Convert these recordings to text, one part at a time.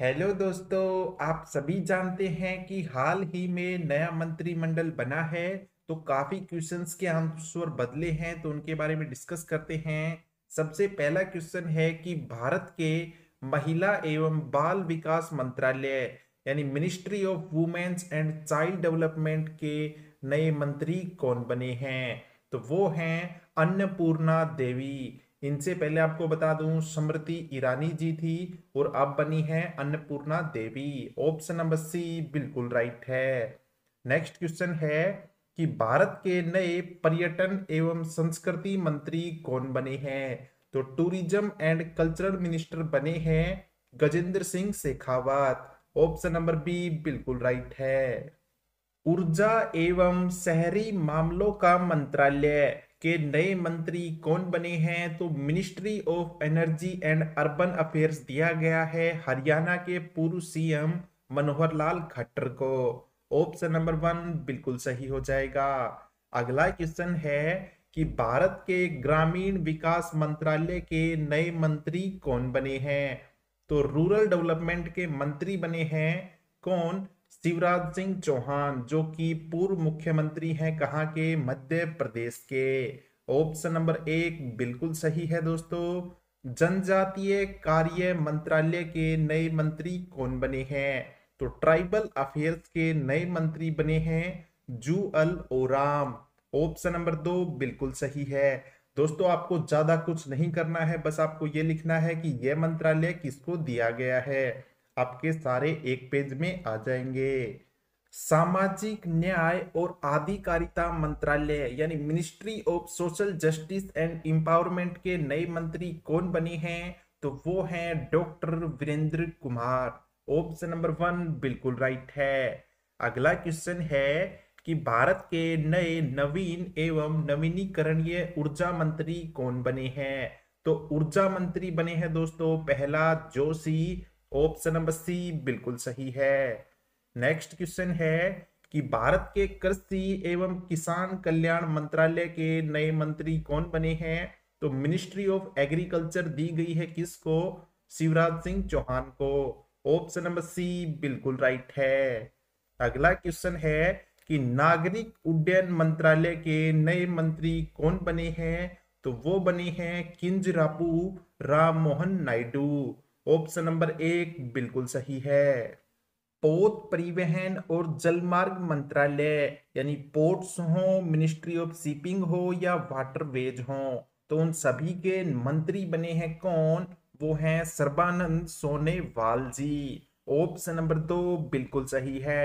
hello दोस्तों आप सभी जानते हैं कि हाल ही में नया मंत्रिमंडल बना है तो काफी क्वेश्चंस के आंसर बदले हैं तो उनके बारे में डिस्कस करते हैं सबसे पहला क्वेश्चन है कि भारत के महिला एवं बाल विकास मंत्रालय यानी ministry of women's and child development के नए मंत्री कौन बने हैं तो वो हैं अन्नपूर्णा देवी इनसे पहले आपको बता दूं स्मृति ईरानी जी थी और अब बनी है Annapurna Devi option number C बिल्कुल राइट है नेक्स्ट क्वेश्चन है कि भारत के नए पर्यटन एवं संस्कृति मंत्री कौन बने हैं तो टूरिज्म एंड कल्चरल मिनिस्टर बने हैं Gajendra Singh Shekhawat option number B बिल्कुल राइट है ऊर्जा एवं शहरी मामलों का मंत्रालय के नए मंत्री कौन बने हैं तो ministry of energy and urban affairs दिया गया है हरियाणा के पूर्व सीएम मनोहर लाल खट्टर को ऑप्शन नंबर वन बिल्कुल सही हो जाएगा अगला क्वेश्चन है कि भारत के ग्रामीण विकास मंत्रालय के नए मंत्री कौन बने हैं तो रूरल डेवलपमेंट के मंत्री बने हैं कौन शिवराज सिंह चौहान जो कि पूर्व मुख्यमंत्री हैं कहाँ के मध्य प्रदेश के ऑप्शन नंबर एक बिल्कुल सही है दोस्तों जनजातीय कार्य मंत्रालय के नए मंत्री कौन बने हैं तो ट्राइबल अफेयर्स के नए मंत्री बने हैं जू अल ओराम ऑप्शन नंबर दो बिल्कुल सही है दोस्तों आपको ज्यादा कुछ नहीं करना है बस आपको ये लिखना है कि यह मंत्रालय किसको दिया गया है आपके सारे एक पेज में आ जाएंगे सामाजिक न्याय और आधिकारिता मंत्रालय यानी ministry of social justice and empowerment के नए मंत्री कौन बने हैं तो वो हैं doctor Virendra Kumar option number one बिल्कुल राइट है अगला क्वेश्चन है कि भारत के नए नवीन एवं नवीनीकरणीय ऊर्जा मंत्री कौन बने हैं तो ऊर्जा मंत्री बने हैं दोस्तों पहला जोशी ऑप्शन नंबर सी बिल्कुल सही है नेक्स्ट क्वेश्चन है कि भारत के कृषि एवं किसान कल्याण मंत्रालय के नए मंत्री कौन बने हैं तो मिनिस्ट्री ऑफ एग्रीकल्चर दी गई है किसको शिवराज सिंह चौहान को ऑप्शन नंबर सी बिल्कुल राइट है अगला क्वेश्चन है कि नागरिक उड्डयन मंत्रालय के नए मंत्री कौन बने हैं तो वो बने हैं किंजरापू राम मोहन नायडू ऑप्शन नंबर एक बिल्कुल सही है पोत परिवहन और जलमार्ग मंत्रालय यानी पोर्ट्स हो मिनिस्ट्री ऑफ शिपिंग हो या वाटरवेज हो तो उन सभी के मंत्री बने हैं कौन वो हैं सर्बानंद सोनेवाल जी ऑप्शन नंबर दो बिल्कुल सही है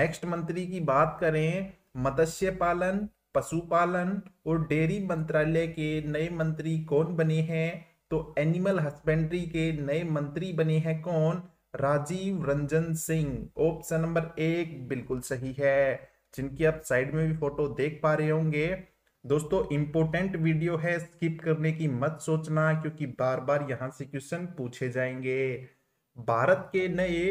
नेक्स्ट मंत्री की बात करें मत्स्य पालन पशुपालन और डेयरी मंत्रालय के नए मंत्री कौन बने हैं तो एनिमल हस्बेंड्री के नए मंत्री बने हैं कौन राजीव रंजन सिंह ऑप्शन नंबर एक बिल्कुल सही है जिनकी आप साइड में भी फोटो देख पा रहे होंगे दोस्तों इंपोर्टेंट वीडियो है स्किप करने की मत सोचना क्योंकि बार बार यहां से क्वेश्चन पूछे जाएंगे भारत के नए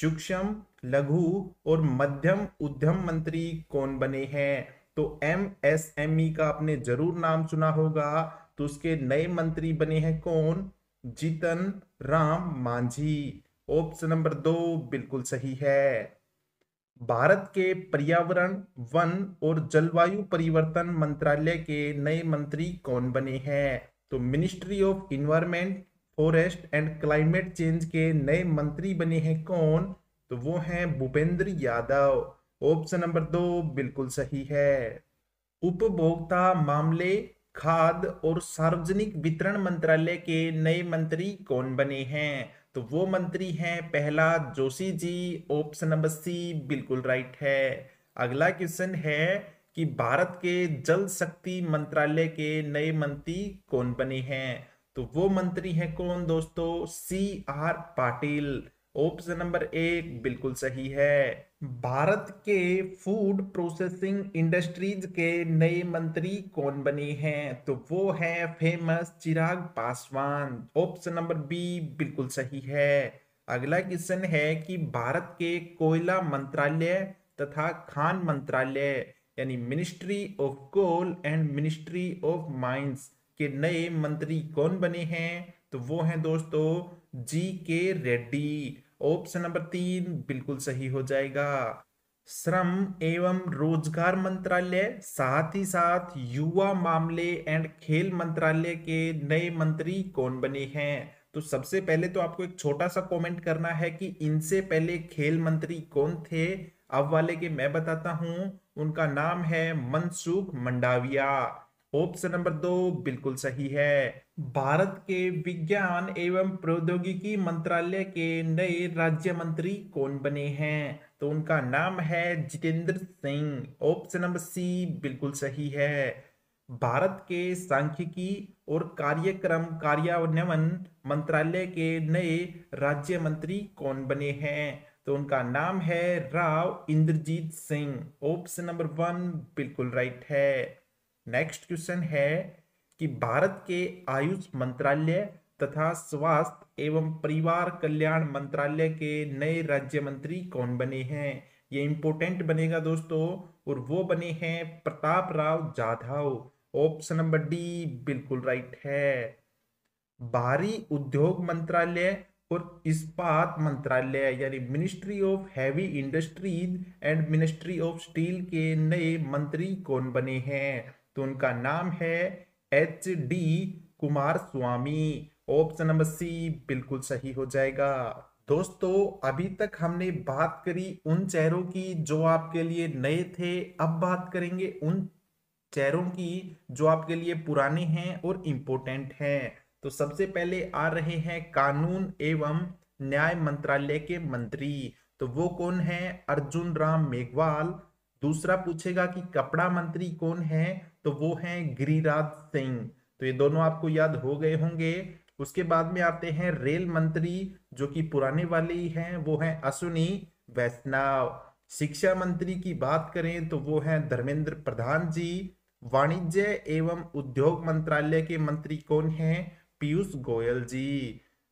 सूक्ष्म लघु और मध्यम उद्यम मंत्री कौन बने हैं तो एम एस एम ई का आपने जरूर नाम सुना होगा तो उसके नए मंत्री बने हैं कौन जीतन राम मांझी ऑप्शन नंबर दो बिल्कुल सही है भारत के पर्यावरण वन और जलवायु परिवर्तन मंत्रालय के नए मंत्री कौन बने हैं तो ministry of environment forest and climate change के नए मंत्री बने हैं कौन तो वो हैं भूपेंद्र यादव ऑप्शन नंबर दो बिल्कुल सही है उपभोक्ता मामले खाद और सार्वजनिक वितरण मंत्रालय के नए मंत्री कौन बने हैं तो वो मंत्री हैं पहला Joshi ji option number C बिल्कुल राइट है अगला क्वेश्चन है कि भारत के जल शक्ति मंत्रालय के नए मंत्री कौन बने हैं तो वो मंत्री हैं कौन दोस्तों C R Patil option number एक बिल्कुल सही है भारत के फूड प्रोसेसिंग इंडस्ट्रीज के नए मंत्री कौन बने हैं तो वो है famous Chirag Paswan option number B बिल्कुल सही है अगला क्वेश्चन है कि भारत के कोयला मंत्रालय तथा खान मंत्रालय यानी ministry of coal and ministry of mines के नए मंत्री कौन बने हैं तो वो हैं दोस्तों जी के रेड्डी ऑप्शन नंबर तीन बिल्कुल सही हो जाएगा श्रम एवं रोजगार मंत्रालय साथ ही साथ युवा मामले एंड खेल मंत्रालय के नए मंत्री कौन बने हैं तो सबसे पहले तो आपको एक छोटा सा कमेंट करना है कि इनसे पहले खेल मंत्री कौन थे अब वाले के मैं बताता हूं उनका नाम है मनसुख मंडाविया ऑप्शन नंबर दो बिल्कुल सही है भारत के विज्ञान एवं प्रौद्योगिकी मंत्रालय के नए राज्य मंत्री कौन बने हैं तो उनका नाम है Jitendra Singh option number C बिल्कुल सही है भारत के सांख्यिकी और कार्यक्रम कार्यान्वयन मंत्रालय के नए राज्य मंत्री कौन बने हैं तो उनका नाम है Rao Inderjit Singh option number one बिल्कुल राइट है नेक्स्ट क्वेश्चन है कि भारत के आयुष मंत्रालय तथा स्वास्थ्य एवं परिवार कल्याण मंत्रालय के नए राज्य मंत्री कौन बने हैं ये इंपोर्टेंट बनेगा दोस्तों और वो बने हैं Prataprao Jadhav option number D बिल्कुल राइट है भारी उद्योग मंत्रालय और इस्पात मंत्रालय यानी ministry of heavy industries and ministry of steel के नए मंत्री कौन बने हैं तो उनका नाम है H D Kumaraswamy option number C बिल्कुल सही हो जाएगा दोस्तों अभी तक हमने बात करी उन चेहरों की जो आपके लिए नए थे अब बात करेंगे उन चेहरों की जो आपके लिए पुराने हैं और इम्पोर्टेंट हैं तो सबसे पहले आ रहे हैं कानून एवं न्याय मंत्रालय के मंत्री तो वो कौन है अर्जुन राम मेघवाल दूसरा पूछेगा कि कपड़ा मंत्री कौन है तो वो है गिरिराज सिंह तो ये दोनों आपको याद हो गए होंगे उसके बाद में आते हैं रेल मंत्री जो कि पुराने वाले ही हैं वो हैं अश्विनी वैष्णव शिक्षा मंत्री की बात करें तो वो हैं धर्मेंद्र प्रधान जी वाणिज्य एवं उद्योग मंत्रालय के मंत्री कौन हैं पीयूष गोयल जी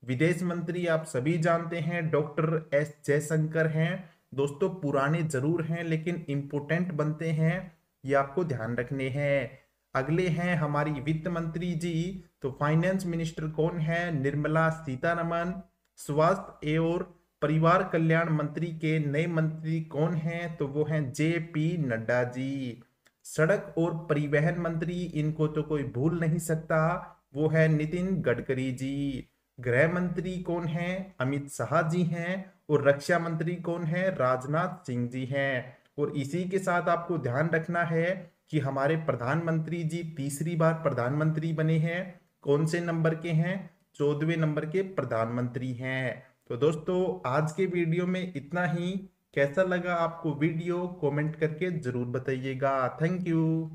विदेश मंत्री आप सभी जानते हैं डॉक्टर एस जयशंकर हैं दोस्तों पुराने जरूर हैं लेकिन इम्पोर्टेंट बनते हैं ये आपको ध्यान रखने हैं अगले हैं हमारी वित्त मंत्री जी तो फाइनेंस मिनिस्टर कौन है निर्मला सीतारमन स्वास्थ्य एवं परिवार कल्याण मंत्री के नए मंत्री कौन हैं तो वो हैं जे पी नड्डा जी सड़क और परिवहन मंत्री इनको तो कोई भूल नहीं सकता वो है नितिन गडकरी जी गृह मंत्री कौन है अमित शाह जी हैं और रक्षा मंत्री कौन है राजनाथ सिंह जी हैं और इसी के साथ आपको ध्यान रखना है कि हमारे प्रधानमंत्री जी तीसरी बार प्रधानमंत्री बने हैं कौन से नंबर के हैं चौदहवें नंबर के प्रधानमंत्री हैं तो दोस्तों आज के वीडियो में इतना ही कैसा लगा आपको वीडियो कमेंट करके जरूर बताइएगा थैंक यू